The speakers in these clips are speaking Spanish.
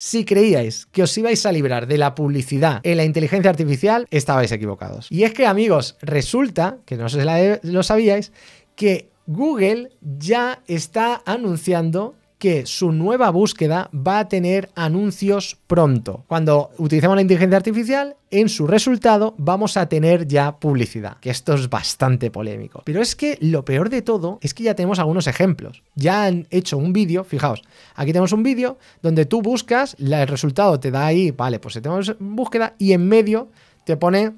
Si creíais que os ibais a librar de la publicidad en la inteligencia artificial, estabais equivocados. Y es que amigos, resulta, que no lo sabíais, que Google ya está anunciando que su nueva búsqueda va a tener anuncios pronto. Cuando utilicemos la inteligencia artificial, en su resultado vamos a tener ya publicidad, que esto es bastante polémico. Pero es que lo peor de todo es que ya tenemos algunos ejemplos. Ya han hecho un vídeo, fijaos, aquí tenemos un vídeo donde tú buscas, el resultado te da ahí, vale, pues tenemos búsqueda y en medio te pone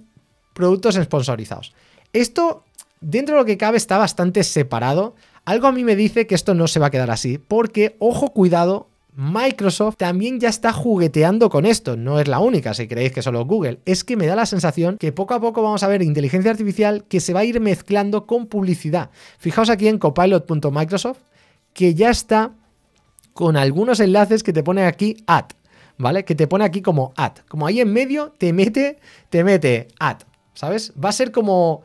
productos sponsorizados. Esto, dentro de lo que cabe, está bastante separado algo a mí me dice que esto no se va a quedar así, porque, ojo, cuidado, Microsoft también ya está jugueteando con esto. No es la única, si creéis que solo Google. Es que me da la sensación que poco a poco vamos a ver inteligencia artificial que se va a ir mezclando con publicidad. Fijaos aquí en copilot.microsoft, que ya está con algunos enlaces que te pone aquí ad, ¿vale? Que te pone aquí como ad. Como ahí en medio te mete, te mete ad, ¿sabes? Va a ser como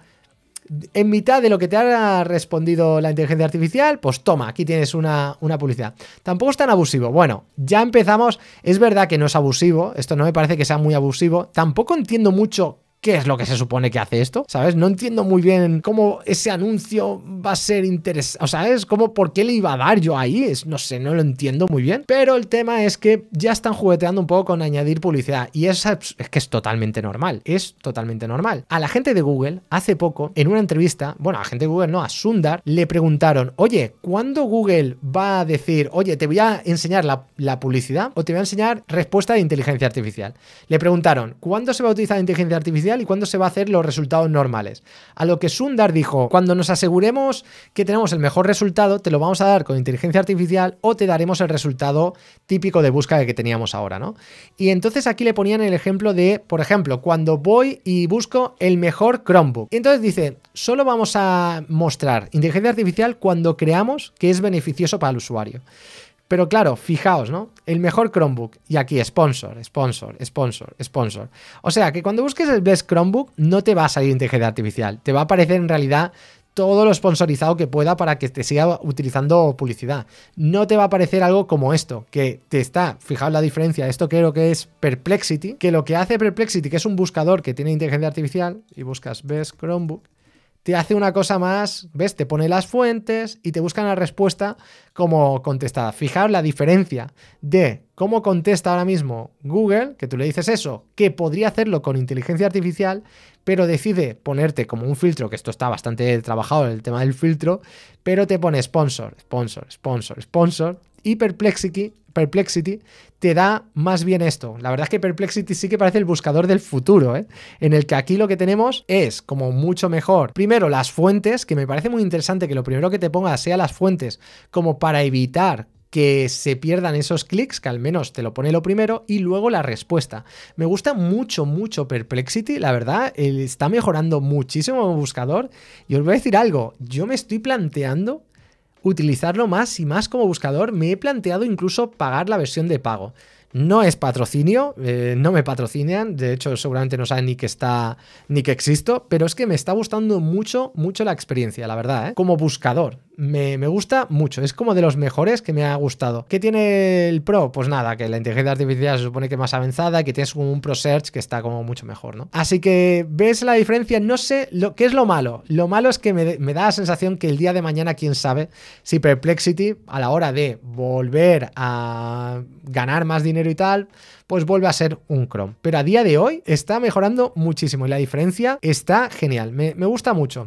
en mitad de lo que te ha respondido la inteligencia artificial, pues toma, aquí tienes una, una, publicidad. Tampoco es tan abusivo. Bueno, ya empezamos. Es verdad que no es abusivo, esto no me parece que sea muy abusivo. Tampoco entiendo mucho qué es lo que se supone que hace esto, ¿sabes? No entiendo muy bien cómo ese anuncio va a ser interesante, o sea, es como por qué le iba a dar yo ahí, es, no sé, no lo entiendo muy bien, pero el tema es que ya están jugueteando un poco con añadir publicidad y es, es que es totalmente normal, es totalmente normal. A la gente de Google, hace poco, en una entrevista, bueno, a la gente de Google no, a Sundar, le preguntaron, oye, ¿cuándo Google va a decir, oye, te voy a enseñar la, publicidad o te voy a enseñar respuesta de inteligencia artificial? Le preguntaron, ¿cuándo se va a utilizar inteligencia artificial? y cuándo se va a hacer los resultados normales. A lo que Sundar dijo, cuando nos aseguremos que tenemos el mejor resultado, te lo vamos a dar con inteligencia artificial o te daremos el resultado típico de búsqueda que teníamos ahora, ¿no? Y entonces aquí le ponían el ejemplo de, por ejemplo, cuando voy y busco el mejor Chromebook. Y entonces dice, solo vamos a mostrar inteligencia artificial cuando creamos que es beneficioso para el usuario. Pero claro, fijaos, ¿no? El mejor Chromebook. Y aquí, sponsor, sponsor, sponsor, sponsor. O sea, que cuando busques el best Chromebook no te va a salir inteligencia artificial. Te va a aparecer en realidad todo lo sponsorizado que pueda para que te siga utilizando publicidad. No te va a aparecer algo como esto, que te está, fijaos la diferencia, esto creo que es Perplexity, que lo que hace Perplexity, que es un buscador que tiene inteligencia artificial, y buscas Best Chromebook, te hace una cosa más, ¿ves? Te pone las fuentes y te busca la respuesta como contestada. Fijaos la diferencia de cómo contesta ahora mismo Google, que tú le dices eso, que podría hacerlo con inteligencia artificial, pero decide ponerte como un filtro, que esto está bastante trabajado el tema del filtro, pero te pone sponsor, sponsor, sponsor, sponsor, y Perplexity, te da más bien esto. La verdad es que Perplexity sí que parece el buscador del futuro, ¿eh? en el que aquí lo que tenemos es como mucho mejor. Primero, las fuentes, que me parece muy interesante que lo primero que te ponga sea las fuentes, como para evitar que se pierdan esos clics, que al menos te lo pone lo primero, y luego la respuesta. Me gusta mucho, mucho Perplexity, la verdad, eh, está mejorando muchísimo el buscador. Y os voy a decir algo, yo me estoy planteando utilizarlo más y más como buscador, me he planteado incluso pagar la versión de pago. No es patrocinio, eh, no me patrocinan, de hecho seguramente no saben ni que está ni que existo, pero es que me está gustando mucho, mucho la experiencia, la verdad, ¿eh? como buscador. Me, gusta mucho, es como de los mejores que me ha gustado. ¿Qué tiene el Pro? Pues nada, que la inteligencia artificial se supone que es más avanzada y que tienes como un Pro Search que está como mucho mejor, ¿no? Así que ves la diferencia, no sé lo, qué es lo malo. Lo malo es que me da la sensación que el día de mañana, quién sabe, si Perplexity a la hora de volver a ganar más dinero y tal, pues vuelve a ser un Chrome. Pero a día de hoy está mejorando muchísimo y la diferencia está genial. Me, me gusta mucho.